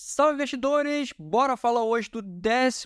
Salve investidores! Bora falar hoje do 11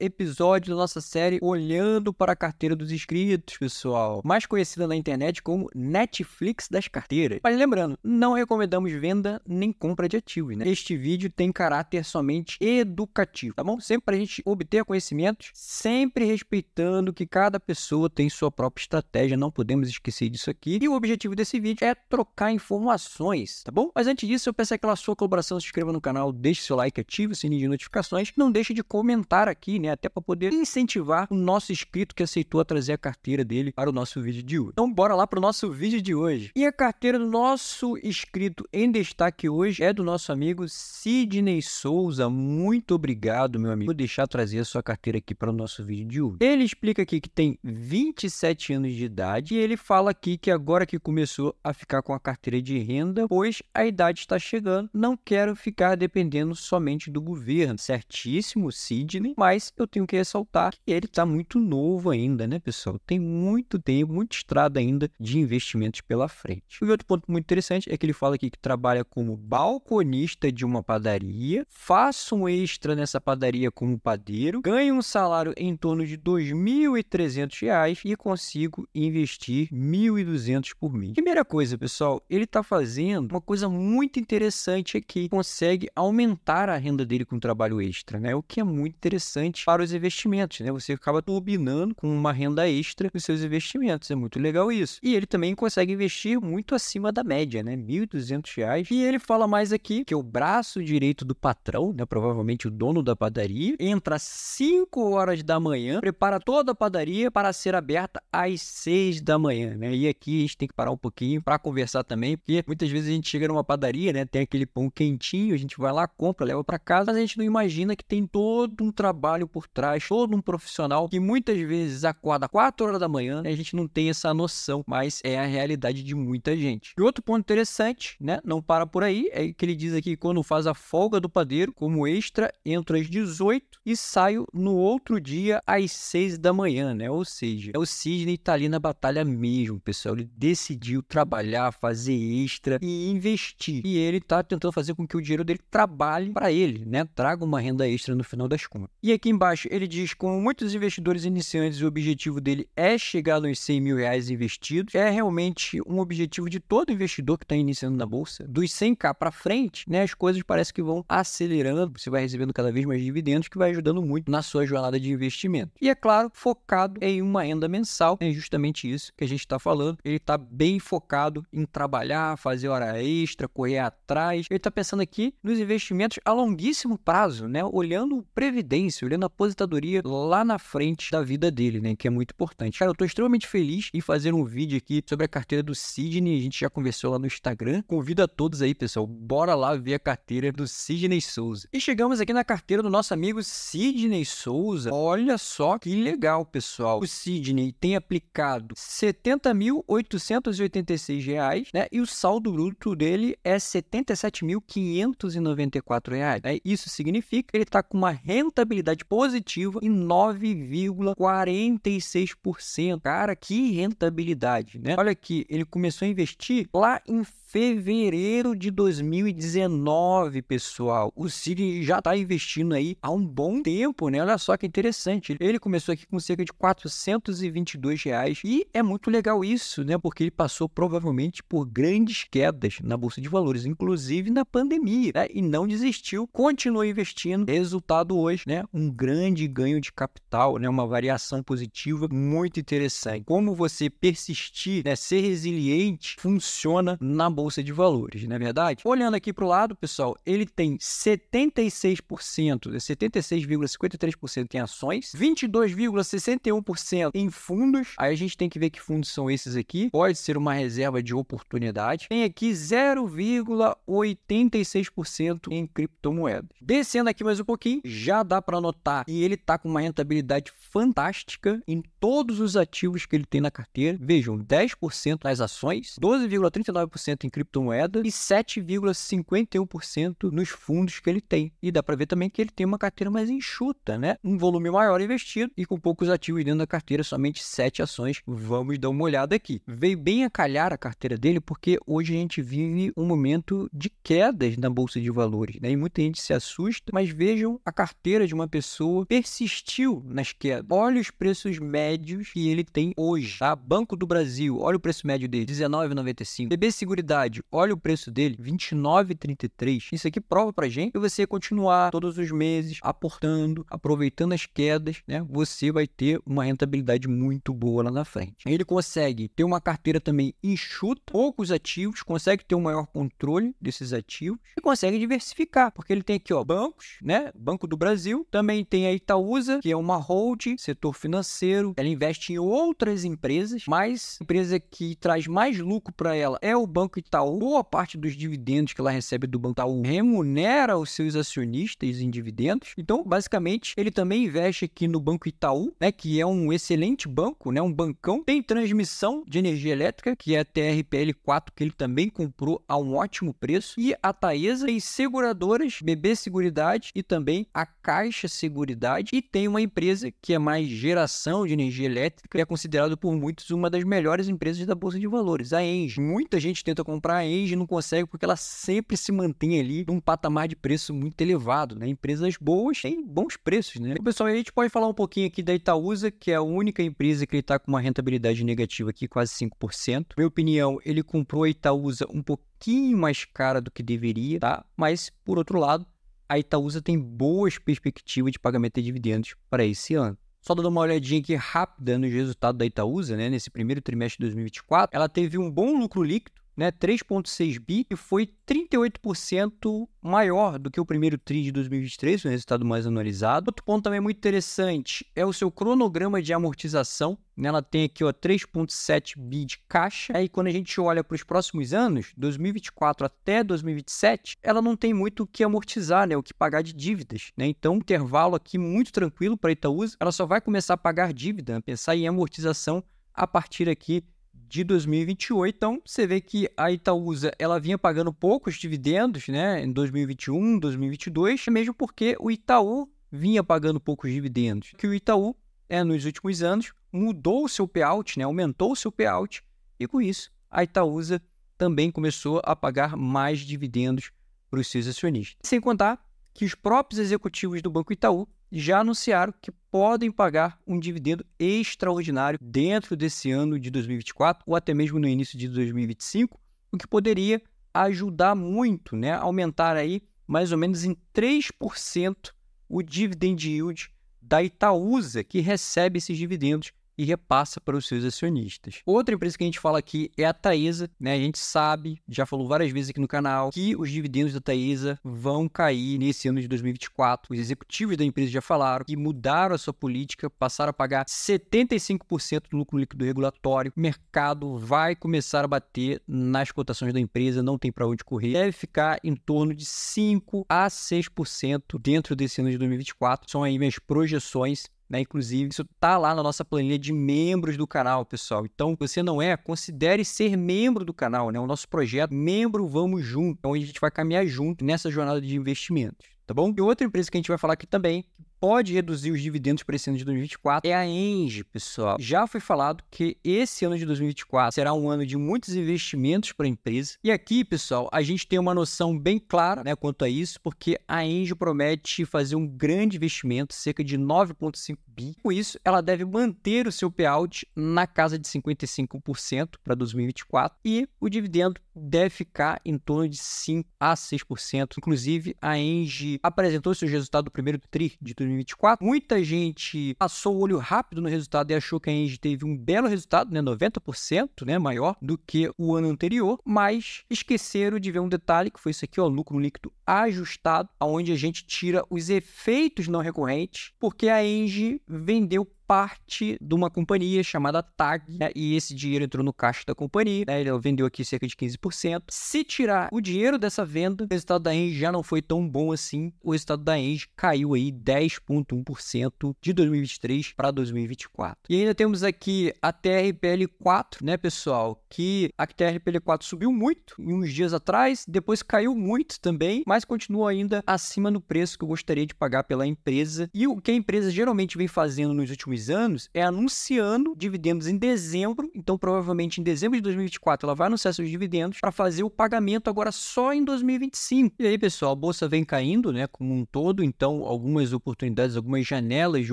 episódio da nossa série Olhando para a Carteira dos Inscritos, pessoal. Mais conhecida na internet como Netflix das Carteiras. Mas lembrando, não recomendamos venda nem compra de ativos, né? Este vídeo tem caráter somente educativo, tá bom? Sempre para a gente obter conhecimentos, sempre respeitando que cada pessoa tem sua própria estratégia, não podemos esquecer disso aqui. E o objetivo desse vídeo é trocar informações, tá bom? Mas antes disso, eu peço aquela sua colaboração, se inscreva no canal canal, deixe seu like, ative o sininho de notificações. Não deixe de comentar aqui, né? Até para poder incentivar o nosso inscrito que aceitou a trazer a carteira dele para o nosso vídeo de hoje. Então, bora lá para o nosso vídeo de hoje. E a carteira do nosso inscrito em destaque hoje é do nosso amigo Sidney Souza. Muito obrigado, meu amigo, por deixar trazer a sua carteira aqui para o nosso vídeo de hoje. Ele explica aqui que tem 27 anos de idade e ele fala aqui que agora que começou a ficar com a carteira de renda, pois a idade está chegando, não quero ficar dependendo dependendo somente do governo. Certíssimo, Sidney, mas eu tenho que ressaltar que ele está muito novo ainda, né, pessoal? Tem muito tempo, muita estrada ainda de investimentos pela frente. E outro ponto muito interessante é que ele fala aqui que trabalha como balconista de uma padaria, faça um extra nessa padaria como padeiro, ganha um salário em torno de R$ 2.300 e consigo investir R$ 1.200 por mês. Primeira coisa, pessoal, ele está fazendo uma coisa muito interessante aqui. Consegue aumentar a renda dele com trabalho extra, né? O que é muito interessante para os investimentos, né? Você acaba turbinando com uma renda extra os seus investimentos, é muito legal isso. E ele também consegue investir muito acima da média, né? R$ 1.200. E ele fala mais aqui que o braço direito do patrão, né, provavelmente o dono da padaria, entra às 5 horas da manhã, prepara toda a padaria para ser aberta às 6 da manhã, né? E aqui a gente tem que parar um pouquinho para conversar também, porque muitas vezes a gente chega numa padaria, né, tem aquele pão quentinho, a gente vai vai lá, compra, leva para casa, mas a gente não imagina que tem todo um trabalho por trás, todo um profissional que muitas vezes acorda 4 horas da manhã, né, a gente não tem essa noção, mas é a realidade de muita gente. E outro ponto interessante, né? Não para por aí, é que ele diz aqui que quando faz a folga do padeiro como extra, entro às 18 e saio no outro dia às 6 da manhã, né? Ou seja, é o Sidney tá ali na batalha mesmo, pessoal. Ele decidiu trabalhar, fazer extra e investir. E ele tá tentando fazer com que o dinheiro dele trabalhe para ele, né? Traga uma renda extra no final das contas. E aqui embaixo ele diz: como muitos investidores iniciantes, o objetivo dele é chegar nos 100 mil reais investidos. É realmente um objetivo de todo investidor que está iniciando na bolsa. Dos 100k para frente, né? As coisas parecem que vão acelerando. Você vai recebendo cada vez mais dividendos, que vai ajudando muito na sua jornada de investimento. E é claro, focado em uma renda mensal. É justamente isso que a gente está falando. Ele está bem focado em trabalhar, fazer hora extra, correr atrás. Ele está pensando aqui nos investidores investimentos a longuíssimo prazo, né? Olhando previdência, olhando aposentadoria lá na frente da vida dele, né? Que é muito importante. Cara, eu tô extremamente feliz em fazer um vídeo aqui sobre a carteira do Sidney. A gente já conversou lá no Instagram. Convido a todos aí, pessoal. Bora lá ver a carteira do Sidney Souza. E chegamos aqui na carteira do nosso amigo Sidney Souza. Olha só que legal, pessoal. O Sidney tem aplicado R$ 70.886, né? E o saldo bruto dele é R$ 77.590. R$ 94,00. Né? Isso significa que ele está com uma rentabilidade positiva em 9,46%. Cara, que rentabilidade, né? Olha aqui, ele começou a investir lá em fevereiro de 2019, pessoal. O Cid já está investindo aí há um bom tempo, né? Olha só que interessante. Ele começou aqui com cerca de 422 reais e é muito legal isso, né? Porque ele passou provavelmente por grandes quedas na bolsa de valores, inclusive na pandemia, né? e não desistiu, continuou investindo. Resultado hoje, né? Um grande ganho de capital, né? Uma variação positiva muito interessante. Como você persistir, né? Ser resiliente funciona na bolsa bolsa de valores, não é verdade? Olhando aqui para o lado, pessoal, ele tem 76%, 76,53% é em ações, 22,61% em fundos. Aí a gente tem que ver que fundos são esses aqui. Pode ser uma reserva de oportunidade. Tem aqui 0,86% em criptomoedas. Descendo aqui mais um pouquinho, já dá para notar que ele está com uma rentabilidade fantástica em todos os ativos que ele tem na carteira. Vejam, 10% nas ações, 12,39% em em criptomoeda e 7,51% nos fundos que ele tem. E dá para ver também que ele tem uma carteira mais enxuta, né? Um volume maior investido e com poucos ativos dentro da carteira, somente 7 ações. Vamos dar uma olhada aqui. Veio bem a calhar a carteira dele porque hoje a gente vive um momento de quedas na bolsa de valores, né? E muita gente se assusta, mas vejam a carteira de uma pessoa persistiu nas quedas. Olha os preços médios que ele tem hoje, tá? Banco do Brasil, olha o preço médio dele, 19,95. BB Seguridade Olha o preço dele, 29,33. Isso aqui prova pra gente que você continuar todos os meses aportando, aproveitando as quedas, né? Você vai ter uma rentabilidade muito boa lá na frente. Ele consegue ter uma carteira também enxuta, poucos ativos, consegue ter um maior controle desses ativos e consegue diversificar, porque ele tem aqui, ó, bancos, né? Banco do Brasil, também tem a Itaúsa, que é uma holding, setor financeiro. Ela investe em outras empresas, mas a empresa que traz mais lucro para ela é o Banco Itaú, boa parte dos dividendos que ela recebe do Banco Itaú remunera os seus acionistas em dividendos. Então, basicamente, ele também investe aqui no Banco Itaú, né, que é um excelente banco, né, um bancão. Tem transmissão de energia elétrica, que é a TRPL4, que ele também comprou a um ótimo preço. E a Taesa tem seguradoras, BB Seguridade e também a Caixa Seguridade. E tem uma empresa que é mais geração de energia elétrica, e é considerado por muitos uma das melhores empresas da Bolsa de Valores, a Engie. Muita gente tenta comprar comprar a Engie não consegue porque ela sempre se mantém ali num patamar de preço muito elevado, né? Empresas boas têm bons preços, né? Então, pessoal, a gente pode falar um pouquinho aqui da Itaúsa, que é a única empresa que ele está com uma rentabilidade negativa aqui, quase 5%. Minha opinião, ele comprou a Itaúsa um pouquinho mais cara do que deveria, tá? Mas, por outro lado, a Itaúsa tem boas perspectivas de pagamento de dividendos para esse ano. Só dando uma olhadinha aqui rápida nos resultados da Itaúsa, né? Nesse primeiro trimestre de 2024, ela teve um bom lucro líquido, né, 3,6 bi, que foi 38% maior do que o primeiro TRI de 2023, um resultado mais anualizado. Outro ponto também muito interessante é o seu cronograma de amortização. Né, ela tem aqui 3,7 bi de caixa. Aí quando a gente olha para os próximos anos, 2024 até 2027, ela não tem muito o que amortizar, né? o que pagar de dívidas. Né? Então, um intervalo aqui muito tranquilo para a Itaúsa. Ela só vai começar a pagar dívida, né, pensar em amortização a partir aqui de 2028. Então, você vê que a Itaúsa ela vinha pagando poucos dividendos né, em 2021, 2022, mesmo porque o Itaú vinha pagando poucos dividendos. Que o Itaú, é, nos últimos anos, mudou o seu payout, né, aumentou o seu payout, e com isso a Itaúsa também começou a pagar mais dividendos para os seus acionistas. Sem contar que os próprios executivos do Banco Itaú já anunciaram que podem pagar um dividendo extraordinário dentro desse ano de 2024 ou até mesmo no início de 2025, o que poderia ajudar muito, né, aumentar aí mais ou menos em 3% o dividend yield da Itaúsa, que recebe esses dividendos e repassa para os seus acionistas. Outra empresa que a gente fala aqui é a Taesa, né? A gente sabe, já falou várias vezes aqui no canal, que os dividendos da Taesa vão cair nesse ano de 2024. Os executivos da empresa já falaram que mudaram a sua política, passaram a pagar 75% do lucro líquido regulatório. O mercado vai começar a bater nas cotações da empresa, não tem para onde correr. Deve ficar em torno de 5 a 6% dentro desse ano de 2024. São aí minhas projeções né? Inclusive, isso tá lá na nossa planilha de membros do canal, pessoal. Então, você não é, considere ser membro do canal, né? O nosso projeto Membro Vamos Junto, onde então, a gente vai caminhar junto nessa jornada de investimentos, tá bom? E outra empresa que a gente vai falar aqui também, pode reduzir os dividendos para esse ano de 2024 é a Engie, pessoal. Já foi falado que esse ano de 2024 será um ano de muitos investimentos para a empresa. E aqui, pessoal, a gente tem uma noção bem clara né, quanto a isso, porque a Engie promete fazer um grande investimento, cerca de 9,5 bi. Com isso, ela deve manter o seu payout na casa de 55% para 2024 e o dividendo deve ficar em torno de 5 a 6%. Inclusive, a Engie apresentou seus resultados do primeiro TRI de 2024. Muita gente passou o olho rápido no resultado e achou que a Engie teve um belo resultado, né, 90% né, maior do que o ano anterior, mas esqueceram de ver um detalhe que foi isso aqui, ó, lucro líquido ajustado, onde a gente tira os efeitos não recorrentes, porque a Engie vendeu parte de uma companhia chamada TAG, né? e esse dinheiro entrou no caixa da companhia, né? ele vendeu aqui cerca de 15%. Se tirar o dinheiro dessa venda, o resultado da Engie já não foi tão bom assim, o resultado da Engie caiu aí 10,1% de 2023 para 2024. E ainda temos aqui a TRPL4, né pessoal, que a TRPL4 subiu muito em uns dias atrás, depois caiu muito também, mas mas continua ainda acima do preço que eu gostaria de pagar pela empresa. E o que a empresa geralmente vem fazendo nos últimos anos é anunciando dividendos em dezembro, então provavelmente em dezembro de 2024 ela vai anunciar seus dividendos para fazer o pagamento agora só em 2025. E aí, pessoal, a bolsa vem caindo, né, como um todo, então algumas oportunidades, algumas janelas de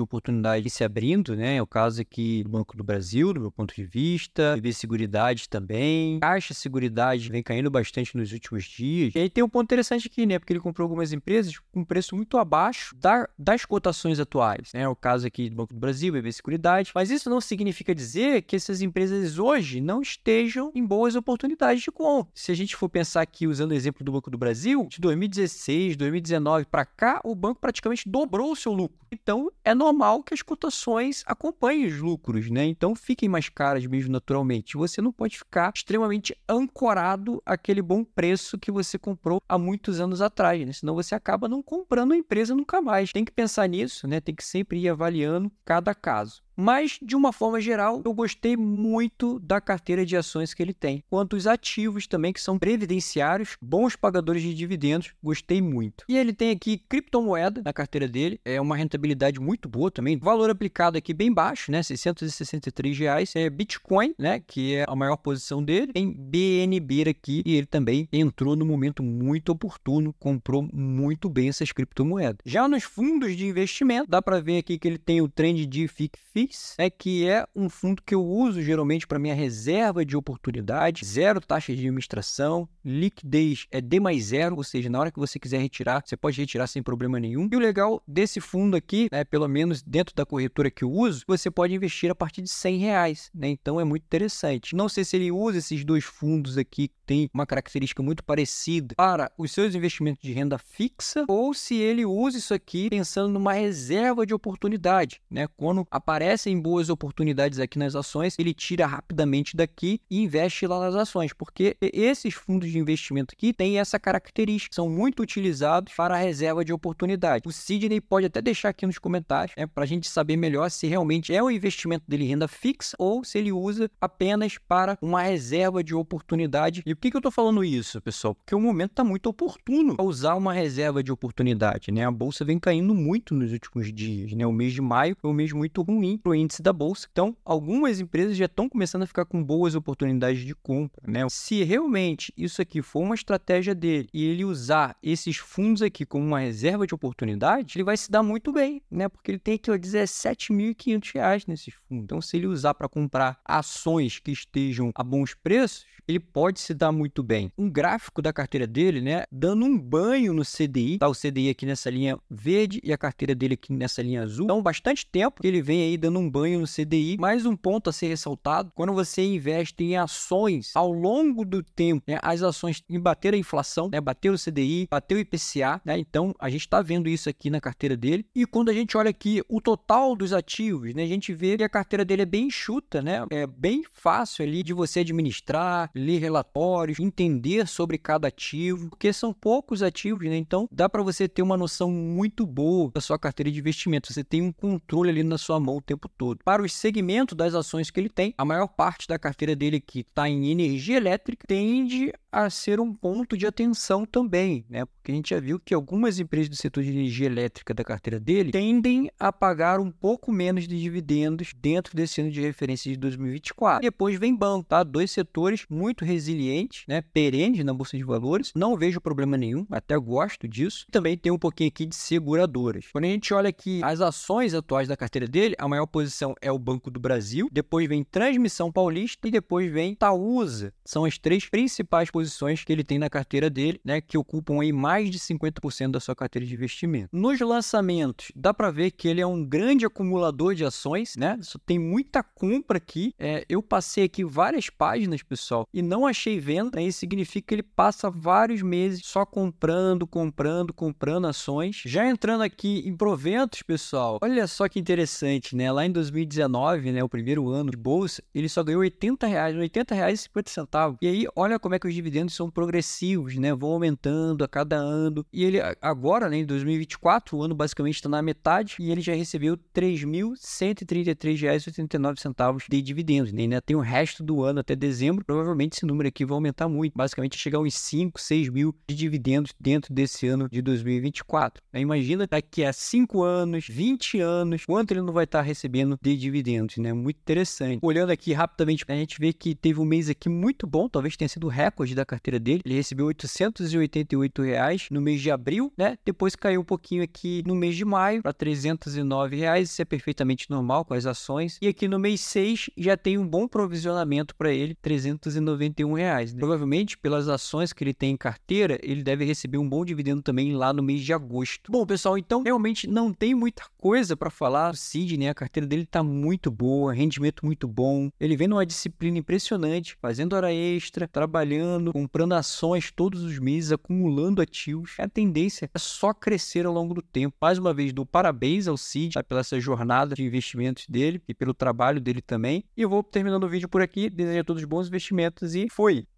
oportunidade se abrindo, né? É o caso aqui do Banco do Brasil, do meu ponto de vista, BB Seguridade também, Caixa Seguridade vem caindo bastante nos últimos dias. E aí tem um ponto interessante aqui, né? é porque ele comprou algumas empresas com preço muito abaixo da, das cotações atuais. Né? O caso aqui do Banco do Brasil, BB Seguridade. Mas isso não significa dizer que essas empresas hoje não estejam em boas oportunidades de compra. Se a gente for pensar aqui, usando o exemplo do Banco do Brasil, de 2016, 2019 para cá, o banco praticamente dobrou o seu lucro. Então, é normal que as cotações acompanhem os lucros, né? Então, fiquem mais caras mesmo naturalmente. Você não pode ficar extremamente ancorado àquele bom preço que você comprou há muitos anos anos atrás, né? Senão você acaba não comprando a empresa nunca mais. Tem que pensar nisso, né? Tem que sempre ir avaliando cada caso. Mas, de uma forma geral, eu gostei muito da carteira de ações que ele tem. Quanto os ativos também, que são previdenciários, bons pagadores de dividendos, gostei muito. E ele tem aqui criptomoeda na carteira dele, é uma rentabilidade muito boa também. Valor aplicado aqui bem baixo, né? 663 reais. É Bitcoin, né? Que é a maior posição dele. Tem BNB aqui e ele também entrou no momento muito oportuno, comprou muito bem essas criptomoedas. Já nos fundos de investimento, dá para ver aqui que ele tem o trend de FICFI, é né, que é um fundo que eu uso geralmente para minha reserva de oportunidade, zero taxa de administração, liquidez é D mais zero, ou seja, na hora que você quiser retirar, você pode retirar sem problema nenhum. E o legal desse fundo aqui, né, pelo menos dentro da corretora que eu uso, você pode investir a partir de 100 reais, né? Então é muito interessante. Não sei se ele usa esses dois fundos aqui, que tem uma característica muito parecida para os seus investimentos de renda fixa, ou se ele usa isso aqui pensando numa reserva de oportunidade, né? Quando aparecem boas oportunidades aqui nas ações, ele tira rapidamente daqui e investe lá nas ações, porque esses fundos de investimento aqui tem essa característica, são muito utilizados para a reserva de oportunidade. O Sidney pode até deixar aqui nos comentários né, para a gente saber melhor se realmente é um investimento dele renda fixa ou se ele usa apenas para uma reserva de oportunidade. E por que, que eu estou falando isso, pessoal? Porque o momento está muito oportuno para usar uma reserva de oportunidade. Né? A bolsa vem caindo muito nos últimos dias. Né? O mês de maio foi um mês muito ruim para o índice da bolsa. Então, algumas empresas já estão começando a ficar com boas oportunidades de compra. Né? Se realmente isso isso aqui for uma estratégia dele e ele usar esses fundos aqui como uma reserva de oportunidade, ele vai se dar muito bem, né? Porque ele tem aqui R$17.500 nesses fundos. Então, se ele usar para comprar ações que estejam a bons preços, ele pode se dar muito bem. Um gráfico da carteira dele, né, dando um banho no CDI, tá o CDI aqui nessa linha verde e a carteira dele aqui nessa linha azul. Então, bastante tempo que ele vem aí dando um banho no CDI. Mais um ponto a ser ressaltado, quando você investe em ações ao longo do tempo, né, as ações em bater a inflação, né, bater o CDI, bater o IPCA, né? Então, a gente está vendo isso aqui na carteira dele. E quando a gente olha aqui o total dos ativos, né, a gente vê que a carteira dele é bem enxuta, né? É bem fácil ali de você administrar, ler relatórios, entender sobre cada ativo, porque são poucos ativos, né? Então dá para você ter uma noção muito boa da sua carteira de investimento. Você tem um controle ali na sua mão o tempo todo. Para os segmentos das ações que ele tem, a maior parte da carteira dele que está em energia elétrica tende a ser um ponto de atenção também, né? Porque a gente já viu que algumas empresas do setor de energia elétrica da carteira dele tendem a pagar um pouco menos de dividendos dentro desse ano de referência de 2024. Depois vem banco, tá? Dois setores muito resilientes, né? Perenes na bolsa de valores. Não vejo problema nenhum, até gosto disso. Também tem um pouquinho aqui de seguradoras. Quando a gente olha aqui as ações atuais da carteira dele, a maior posição é o Banco do Brasil, depois vem Transmissão Paulista e depois vem Taúsa. São as três principais posições que ele tem na carteira dele, né, que ocupam aí mais de 50% da sua carteira de investimento. Nos lançamentos, dá para ver que ele é um grande acumulador de ações, né? Tem muita compra aqui. É, eu passei aqui várias páginas, pessoal, e não achei venda. Né? Isso significa que ele passa vários meses só comprando, comprando, comprando ações. Já entrando aqui em proventos, pessoal, olha só que interessante, né? Lá em 2019, né, o primeiro ano de bolsa, ele só ganhou 80 reais, 80 reais e 50 centavos. E aí, olha como é que os dividendos são progressivos, né? Vão aumentando a cada ano. E ele agora, né, em 2024, o ano basicamente está na metade e ele já recebeu R$ 3.133,89 de dividendos. Né? Ainda tem o resto do ano até dezembro. Provavelmente esse número aqui vai aumentar muito. Basicamente chegar uns 5, 6 mil de dividendos dentro desse ano de 2024. Né? Imagina daqui a 5 anos, 20 anos, quanto ele não vai estar tá recebendo de dividendos, né? Muito interessante. Olhando aqui rapidamente, a gente vê que teve um mês aqui muito bom, talvez tenha sido recorde da carteira dele. Ele recebeu 888 reais no mês de abril, né? Depois caiu um pouquinho aqui no mês de maio para 309 reais. Isso é perfeitamente normal com as ações. E aqui no mês 6 já tem um bom provisionamento para ele, 391 reais. Né? Provavelmente pelas ações que ele tem em carteira, ele deve receber um bom dividendo também lá no mês de agosto. Bom, pessoal, então realmente não tem muita coisa para falar. O Sidney, né? a carteira dele tá muito boa, rendimento muito bom. Ele vem numa disciplina impressionante, fazendo hora extra, trabalhando comprando ações todos os meses, acumulando ativos. A tendência é só crescer ao longo do tempo. Mais uma vez, dou parabéns ao Cid tá, pela essa jornada de investimentos dele e pelo trabalho dele também. E eu vou terminando o vídeo por aqui. Desejo a todos bons investimentos e fui!